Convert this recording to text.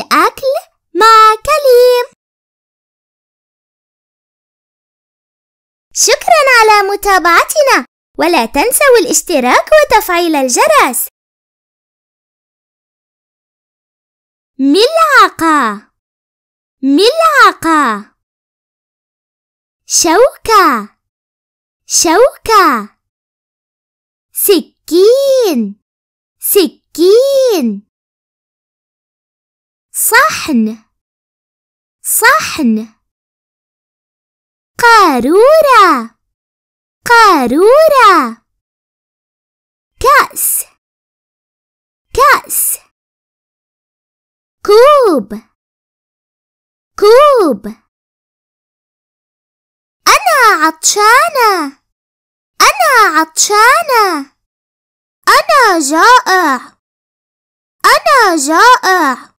الأكل مع كليم شكرا على متابعتنا ولا تنسوا الاشتراك وتفعيل الجرس ملعقة ملعقة شوكة شوكة سكين سكين صحن صحن قارورة قارورة كأس كأس كوب كوب أنا عطشانة أنا عطشانة أنا جائع أنا جائع